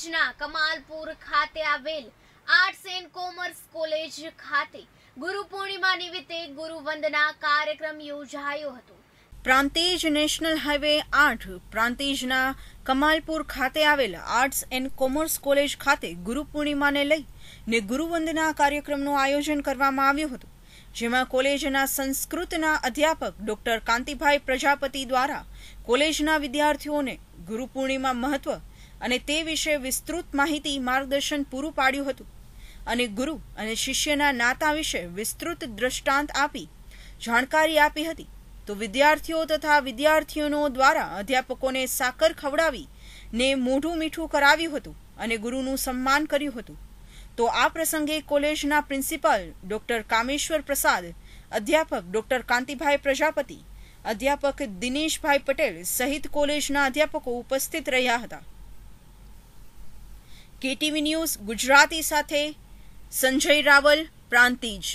કોલેજના કમાલપુર ખાતે આવેલ આર્ટ્સ એન્ડ કોમર્સ કોલેજ ખાતે ગુરુ પૂર્ણિમા નિમિત્તે ગુરુ વંદના કાર્યક્રમ યોજાયો હતો પ્રાંતિજ નેશનલ હાઈવે આઠ પ્રાંતિજના કમાલપુર ખાતે આવેલ આર્ટ્સ એન્ડ કોમર્સ કોલેજ ખાતે ગુરુ પૂર્ણિમાને લઈ ને ગુરુવંદના કાર્યક્રમનું આયોજન કરવામાં આવ્યું હતું જેમાં કોલેજના સંસ્કૃતના અધ્યાપક ડોક્ટર કાંતિભાઈ પ્રજાપતિ દ્વારા કોલેજના વિદ્યાર્થીઓને ગુરુ પૂર્ણિમા મહત્વ અને તે વિશે વિસ્તૃત માહિતી માર્ગદર્શન પૂરું પાડ્યું હતું અને ગુરુ અને શિષ્યના નાતા વિશે વિસ્તૃત દ્રષ્ટાંત આપી જાણકારી આપી હતી તો વિદ્યાર્થીઓ તથા વિદ્યાર્થીઓનો દ્વારા અધ્યાપકોને સાકર ખવડાવી ને મોઢું મીઠું કરાવ્યું હતું અને ગુરુનું સન્માન કર્યું હતું તો આ પ્રસંગે કોલેજના પ્રિન્સિપાલ ડોક્ટર કામેશ્વર પ્રસાદ અધ્યાપક ડોક્ટર કાંતિભાઈ પ્રજાપતિ અધ્યાપક દિનેશભાઈ પટેલ સહિત કોલેજના અધ્યાપકો ઉપસ્થિત રહ્યા હતા કેટીવી ન્યૂઝ ગુજરાતી સાથે સંજય રાવલ પ્રાંતિજ